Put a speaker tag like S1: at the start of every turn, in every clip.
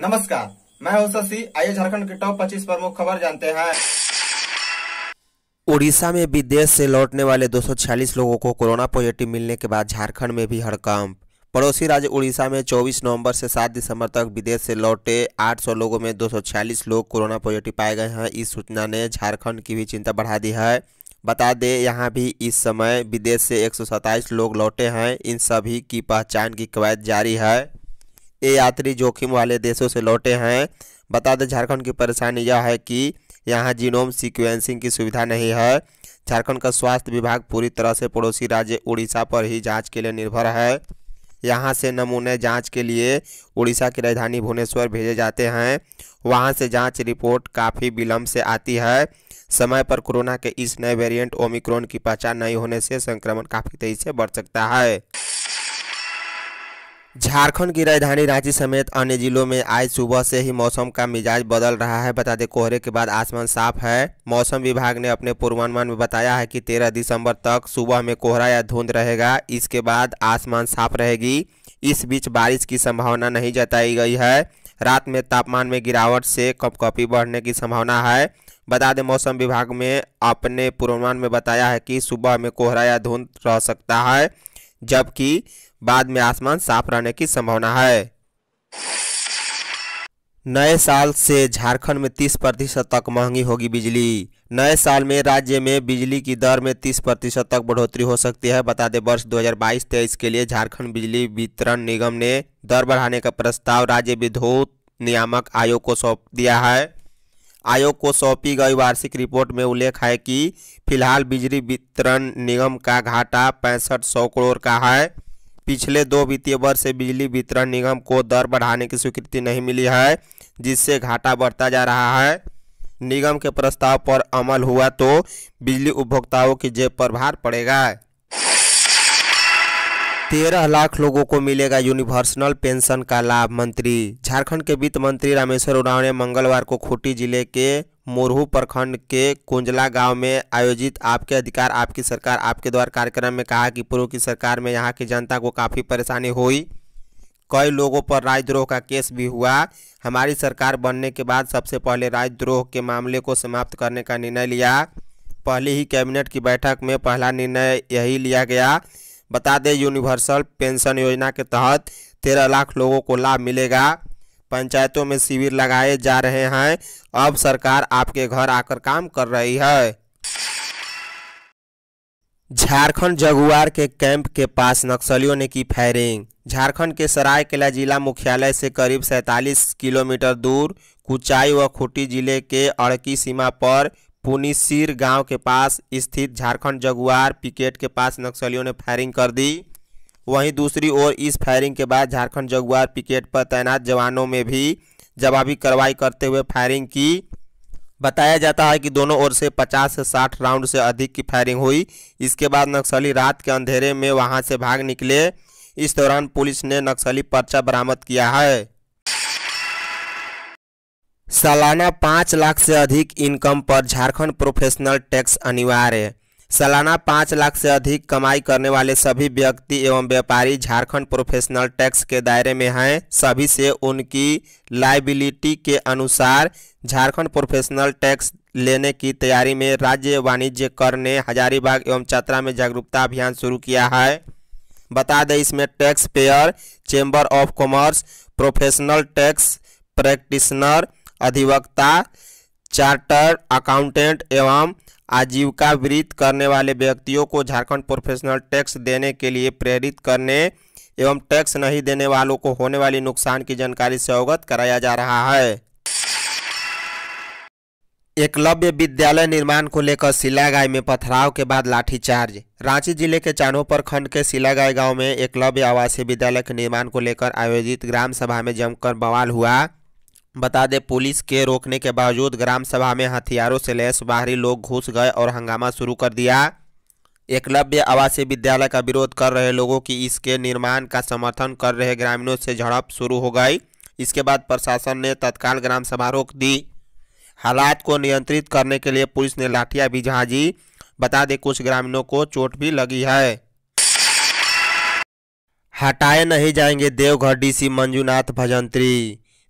S1: नमस्कार मैं हूं शशि आइए झारखंड के टॉप 25 प्रमुख खबर जानते हैं उड़ीसा में विदेश से लौटने वाले 246 लोगों को कोरोना पॉजिटिव मिलने के बाद झारखंड में भी हड़कंप पड़ोसी राज्य उड़ीसा में 24 नवंबर से 7 दिसंबर तक विदेश से लौटे 800 लोगों में 246 लोग कोरोना पॉजिटिव पाए गए हैं इस सूचना ने झारखंड की भी चिंता बढ़ा दी है बता दें यहाँ भी इस समय विदेश से एक लोग लौटे हैं इन सभी की पहचान की कवायद जारी है ये यात्री जोखिम वाले देशों से लौटे हैं बता दें झारखंड की परेशानी यह है कि यहाँ जीनोम सिक्वेंसिंग की सुविधा नहीं है झारखंड का स्वास्थ्य विभाग पूरी तरह से पड़ोसी राज्य उड़ीसा पर ही जांच के लिए निर्भर है यहाँ से नमूने जांच के लिए उड़ीसा की राजधानी भुवनेश्वर भेजे जाते हैं वहाँ से जांच रिपोर्ट काफ़ी विलम्ब से आती है समय पर कोरोना के इस नए वेरिएंट ओमिक्रॉन की पहचान नहीं होने से संक्रमण काफ़ी तेज़ी से बढ़ सकता है झारखंड की राजधानी रांची समेत अन्य जिलों में आज सुबह से ही मौसम का मिजाज बदल रहा है बता दें कोहरे के बाद आसमान साफ है मौसम विभाग ने अपने पूर्वानुमान में बताया है कि 13 दिसंबर तक सुबह में कोहरा या धुंध रहेगा इसके बाद आसमान साफ रहेगी इस बीच बारिश की संभावना नहीं जताई गई है रात में तापमान में गिरावट से कपकपी बढ़ने की संभावना है बता दें मौसम विभाग में अपने पूर्वानुमान में बताया है कि सुबह में कोहरा या धुंध रह सकता है जबकि बाद में आसमान साफ रहने की संभावना है नए साल से झारखंड में 30 प्रतिशत तक महंगी होगी बिजली नए साल में राज्य में बिजली की दर में 30 प्रतिशत तक बढ़ोतरी हो सकती है बता दें वर्ष 2022-23 के लिए झारखंड बिजली वितरण निगम ने दर बढ़ाने का प्रस्ताव राज्य विद्युत नियामक आयोग को सौंप दिया है आयोग को सौंपी गई वार्षिक रिपोर्ट में उल्लेख है कि फिलहाल बिजली वितरण निगम का घाटा पैंसठ सौ करोड़ का है पिछले दो वित्तीय वर्ष से बिजली वितरण निगम को दर बढ़ाने की स्वीकृति नहीं मिली है जिससे घाटा बढ़ता जा रहा है निगम के प्रस्ताव पर अमल हुआ तो बिजली उपभोक्ताओं की जेब पर भार पड़ेगा तेरह लाख लोगों को मिलेगा यूनिवर्सल पेंशन का लाभ मंत्री झारखंड के वित्त मंत्री रामेश्वर उरांव ने मंगलवार को खूंटी जिले के मोरहू प्रखंड के कुंजला गांव में आयोजित आपके अधिकार आपकी सरकार आपके द्वार कार्यक्रम में कहा कि पूर्व की सरकार में यहां की जनता को काफ़ी परेशानी हुई कई लोगों पर राजद्रोह का केस भी हुआ हमारी सरकार बनने के बाद सबसे पहले राजद्रोह के मामले को समाप्त करने का निर्णय लिया पहले ही कैबिनेट की बैठक में पहला निर्णय यही लिया गया बता दें यूनिवर्सल पेंशन योजना के तहत तेरह लाख लोगों को लाभ मिलेगा पंचायतों में शिविर लगाए जा रहे हैं अब सरकार आपके घर आकर काम कर रही है झारखंड जगुआर के कैंप के पास नक्सलियों ने की फायरिंग झारखंड के सरायकेला जिला मुख्यालय से करीब 47 किलोमीटर दूर कुचाई व खूंटी जिले के अड़की सीमा पर पुनिसर गांव के पास स्थित झारखंड जगुआर पिकेट के पास नक्सलियों ने फायरिंग कर दी वहीं दूसरी ओर इस फायरिंग के बाद झारखंड जगुआर पिकेट पर तैनात जवानों में भी जवाबी कार्रवाई करते हुए फायरिंग की बताया जाता है कि दोनों ओर से 50 से 60 राउंड से अधिक की फायरिंग हुई इसके बाद नक्सली रात के अंधेरे में वहां से भाग निकले इस दौरान पुलिस ने नक्सली पर्चा बरामद किया है सालाना पाँच लाख से अधिक इनकम पर झारखंड प्रोफेशनल टैक्स अनिवार्य सालाना पाँच लाख से अधिक कमाई करने वाले सभी व्यक्ति एवं व्यापारी झारखंड प्रोफेशनल टैक्स के दायरे में हैं सभी से उनकी लाइबिलिटी के अनुसार झारखंड प्रोफेशनल टैक्स लेने की तैयारी में राज्य वाणिज्य कर ने हजारीबाग एवं चतरा में जागरूकता अभियान शुरू किया है बता दें इसमें tax payer chamber of commerce professional tax practitioner अधिवक्ता चार्टर अकाउंटेंट एवं आजीविका वृत्त करने वाले व्यक्तियों को झारखंड प्रोफेशनल टैक्स देने के लिए प्रेरित करने एवं टैक्स नहीं देने वालों को होने वाली नुकसान की जानकारी से अवगत कराया जा रहा है एकलव्य विद्यालय निर्माण को लेकर सिलागाय में पथराव के बाद लाठीचार्ज रांची जिले के चानो प्रखंड के सिलागाय गांव में एकलव्य आवासीय विद्यालय के निर्माण को लेकर आयोजित ग्राम सभा में जमकर बवाल हुआ बता दें पुलिस के रोकने के बावजूद ग्राम सभा में हथियारों से लैस बाहरी लोग घुस गए और हंगामा शुरू कर दिया एकलव्य आवासीय विद्यालय का विरोध कर रहे लोगों की इसके निर्माण का समर्थन कर रहे ग्रामीणों से झड़प शुरू हो गई इसके बाद प्रशासन ने तत्काल ग्राम सभा रोक दी हालात को नियंत्रित करने के लिए पुलिस ने लाठियां भी झाँजी बता दें कुछ ग्रामीणों को चोट भी लगी है हटाए नहीं जाएंगे देवघर डीसी मंजूनाथ भजंत्री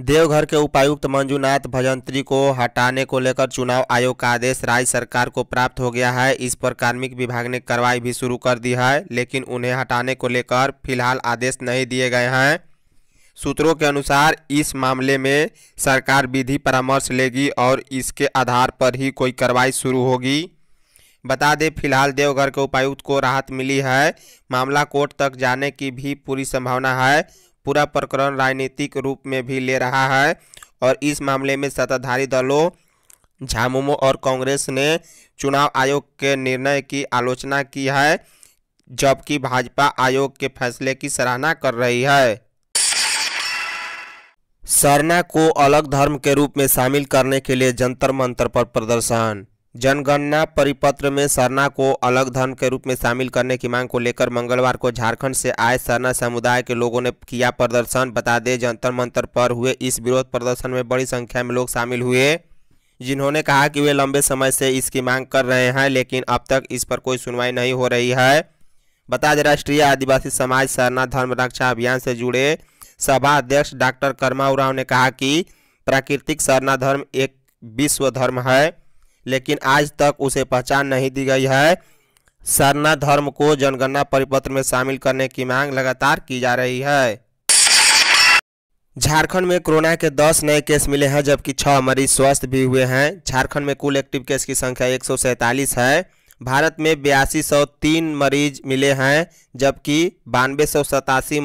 S1: देवघर के उपायुक्त मंजूनाथ भजंत्री को हटाने को लेकर चुनाव आयोग का आदेश राज्य सरकार को प्राप्त हो गया है इस पर कार्मिक विभाग ने कार्रवाई भी शुरू कर दी है लेकिन उन्हें हटाने को लेकर फिलहाल आदेश नहीं दिए गए हैं सूत्रों के अनुसार इस मामले में सरकार विधि परामर्श लेगी और इसके आधार पर ही कोई कार्रवाई शुरू होगी बता दें फिलहाल देवघर के उपायुक्त को राहत मिली है मामला कोर्ट तक जाने की भी पूरी संभावना है पूरा प्रकरण राजनीतिक रूप में भी ले रहा है और इस मामले में सत्ताधारी दलों झामुमो और कांग्रेस ने चुनाव आयोग के निर्णय की आलोचना की है जबकि भाजपा आयोग के फैसले की सराहना कर रही है सरना को अलग धर्म के रूप में शामिल करने के लिए जंतर मंतर पर प्रदर्शन जनगणना परिपत्र में सरना को अलग धन के रूप में शामिल करने की मांग को लेकर मंगलवार को झारखंड से आए सरना समुदाय के लोगों ने किया प्रदर्शन बता दें जंतर मंतर पर हुए इस विरोध प्रदर्शन में बड़ी संख्या में लोग शामिल हुए जिन्होंने कहा कि वे लंबे समय से इसकी मांग कर रहे हैं लेकिन अब तक इस पर कोई सुनवाई नहीं हो रही है बता दें राष्ट्रीय आदिवासी समाज सरना धर्म रक्षा अभियान से जुड़े सभा अध्यक्ष डॉक्टर कर्मा उराव ने कहा कि प्राकृतिक सरना धर्म एक विश्व धर्म है लेकिन आज तक उसे पहचान नहीं दी गई है सरना धर्म को जनगणना परिपत्र में शामिल करने की मांग लगातार की जा रही है झारखंड में कोरोना के 10 नए केस मिले हैं जबकि 6 मरीज स्वस्थ भी हुए हैं झारखंड में कुल एक्टिव केस की संख्या एक है भारत में बयासी मरीज मिले हैं जबकि बानवे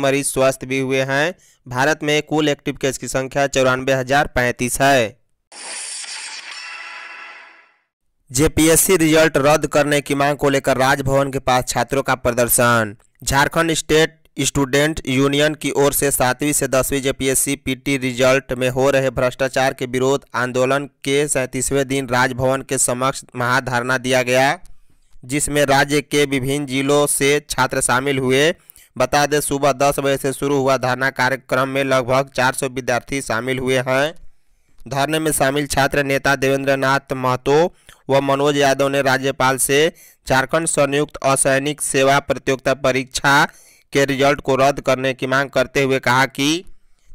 S1: मरीज स्वस्थ भी हुए हैं भारत में कुल एक्टिव केस की संख्या चौरानवे है जेपीएससी रिजल्ट रद्द करने की मांग को लेकर राजभवन के पास छात्रों का प्रदर्शन झारखंड स्टेट स्टूडेंट यूनियन की ओर से सातवीं से दसवीं जेपीएससी पीटी रिजल्ट में हो रहे भ्रष्टाचार के विरोध आंदोलन के सैंतीसवें दिन राजभवन के समक्ष महाधारणा दिया गया जिसमें राज्य के विभिन्न जिलों से छात्र शामिल हुए बता दें सुबह दस बजे से शुरू हुआ धरना कार्यक्रम में लगभग 400 विद्यार्थी शामिल हुए हैं धरने में शामिल छात्र नेता देवेंद्र नाथ महतो व मनोज यादव ने राज्यपाल से झारखंड संयुक्त असैनिक सेवा प्रतियोगिता परीक्षा के रिजल्ट को रद्द करने की मांग करते हुए कहा कि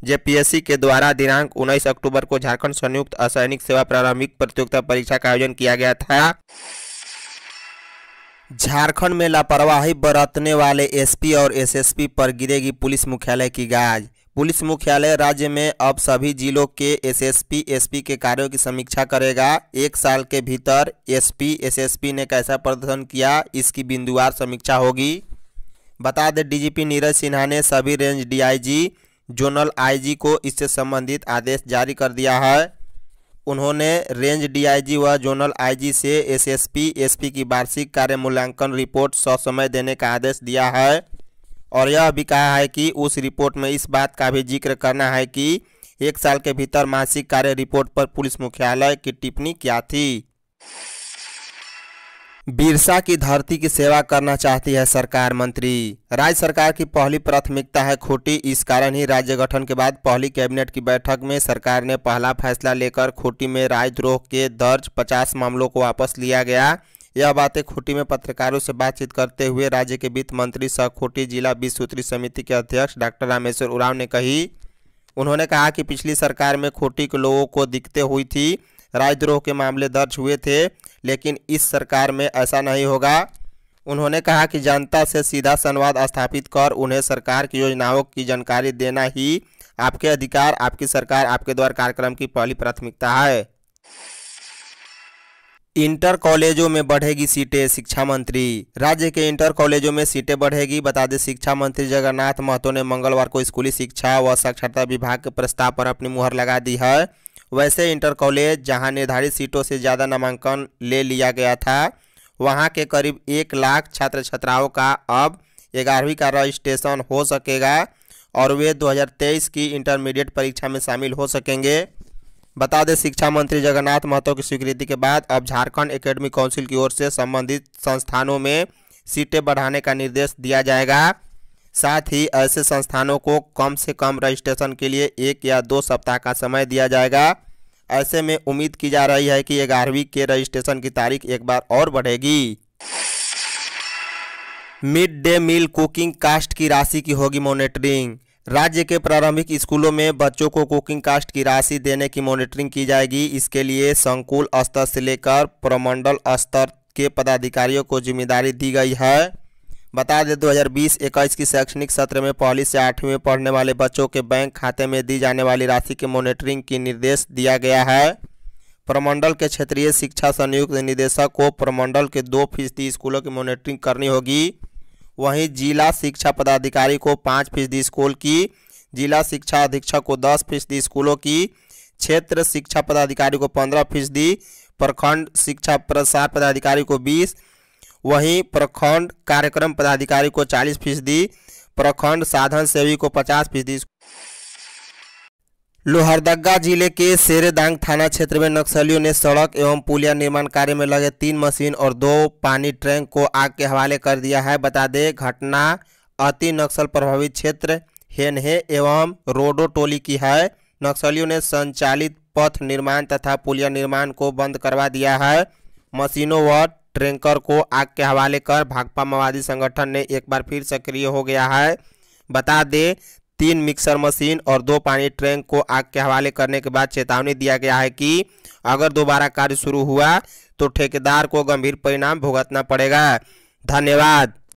S1: जेपीएससी के द्वारा दिनांक 19 अक्टूबर को झारखंड संयुक्त असैनिक सेवा प्रारंभिक प्रतियोगिता परीक्षा का आयोजन किया गया था झारखंड में लापरवाही बरतने वाले एसपी और एसएसपी पर गिरेगी पुलिस मुख्यालय की गाज पुलिस मुख्यालय राज्य में अब सभी जिलों के एसएसपी एसपी के कार्यों की समीक्षा करेगा एक साल के भीतर एसपी एसएसपी ने कैसा प्रदर्शन किया इसकी बिंदुवार समीक्षा होगी बता दें डीजीपी नीरज सिन्हा ने सभी रेंज डीआईजी जोनल आईजी को इससे संबंधित आदेश जारी कर दिया है उन्होंने रेंज डीआईजी व जोनल आईजी से एसएसपी एसपी की वार्षिक कार्य मूल्यांकन रिपोर्ट ससमय देने का आदेश दिया है और यह भी कहा है कि उस रिपोर्ट में इस बात का भी जिक्र करना है कि एक साल के भीतर मासिक कार्य रिपोर्ट पर पुलिस मुख्यालय की टिप्पणी क्या थी बिरसा की धरती की सेवा करना चाहती है सरकार मंत्री राज्य सरकार की पहली प्राथमिकता है खोटी इस कारण ही राज्य गठन के बाद पहली कैबिनेट की बैठक में सरकार ने पहला फैसला लेकर खोटी में राजद्रोह के दर्ज 50 मामलों को वापस लिया गया यह बातें खूंटी में पत्रकारों से बातचीत करते हुए राज्य के वित्त मंत्री सह खूंटी जिला बीस सूत्री समिति के अध्यक्ष डॉक्टर रामेश्वर उराव ने कही उन्होंने कहा कि पिछली सरकार में खूंटी के लोगों को दिक्कतें हुई थी राजद्रोह के मामले दर्ज हुए थे लेकिन इस सरकार में ऐसा नहीं होगा उन्होंने कहा कि जनता से सीधा संवाद स्थापित कर उन्हें सरकार की योजनाओं की जानकारी देना ही आपके अधिकार आपकी सरकार आपके द्वारा कार्यक्रम की पहली प्राथमिकता है इंटर कॉलेजों में बढ़ेगी सीटें शिक्षा मंत्री राज्य के इंटर कॉलेजों में सीटें बढ़ेगी बता दें शिक्षा मंत्री जगन्नाथ महतो ने मंगलवार को स्कूली शिक्षा व साक्षरता विभाग के प्रस्ताव पर अपनी मुहर लगा दी है वैसे इंटर कॉलेज जहां निर्धारित सीटों से ज़्यादा नामांकन ले लिया गया था वहाँ के करीब एक लाख छात्र छात्राओं का अब ग्यारहवीं का रजिस्ट्रेशन हो सकेगा और वे दो की इंटरमीडिएट परीक्षा में शामिल हो सकेंगे बता दें शिक्षा मंत्री जगन्नाथ महतो की स्वीकृति के बाद अब झारखंड एकेडमी काउंसिल की ओर से संबंधित संस्थानों में सीटें बढ़ाने का निर्देश दिया जाएगा साथ ही ऐसे संस्थानों को कम से कम रजिस्ट्रेशन के लिए एक या दो सप्ताह का समय दिया जाएगा ऐसे में उम्मीद की जा रही है कि ग्यारहवीं के रजिस्ट्रेशन की तारीख एक बार और बढ़ेगी mid day meal cooking cost की राशि की होगी मॉनिटरिंग राज्य के प्रारंभिक स्कूलों में बच्चों को कुकिंग कास्ट की राशि देने की मॉनिटरिंग की जाएगी इसके लिए संकुल स्तर से लेकर प्रमंडल स्तर के पदाधिकारियों को जिम्मेदारी दी गई है बता दें 2020-21 की शैक्षणिक सत्र में पहली से आठवीं में पढ़ने वाले बच्चों के बैंक खाते में दी जाने वाली राशि की मॉनिटरिंग की निर्देश दिया गया है प्रमंडल के क्षेत्रीय शिक्षा संयुक्त निदेशक को प्रमंडल के दो फीसदी स्कूलों की मॉनिटरिंग करनी होगी वहीं जिला शिक्षा पदाधिकारी को पाँच फीसदी स्कूल की जिला शिक्षा अधीक्षक को दस फीसदी स्कूलों की क्षेत्र शिक्षा पदाधिकारी को पंद्रह फीसदी प्रखंड शिक्षा प्रसार पदाधिकारी को बीस वहीं प्रखंड कार्यक्रम पदाधिकारी को चालीस फीसदी प्रखंड साधन सेवी को पचास फीसदी लोहरदगा जिले के सेरेदांग थाना क्षेत्र में नक्सलियों ने सड़क एवं पुलिया निर्माण कार्य में लगे तीन मशीन और दो पानी ट्रैंक को आग के हवाले कर दिया है बता दें घटना अति नक्सल प्रभावित क्षेत्र हेनहे एवं रोडो टोली की है नक्सलियों ने संचालित पथ निर्माण तथा पुलिया निर्माण को बंद करवा दिया है मशीनों व ट्रैंकर को आग के हवाले कर भाकपा माओवादी संगठन ने एक बार फिर सक्रिय हो गया है बता दें तीन मिक्सर मशीन और दो पानी ट्रैंक को आग के हवाले करने के बाद चेतावनी दिया गया है कि अगर दोबारा कार्य शुरू हुआ तो ठेकेदार को गंभीर परिणाम भुगतना पड़ेगा धन्यवाद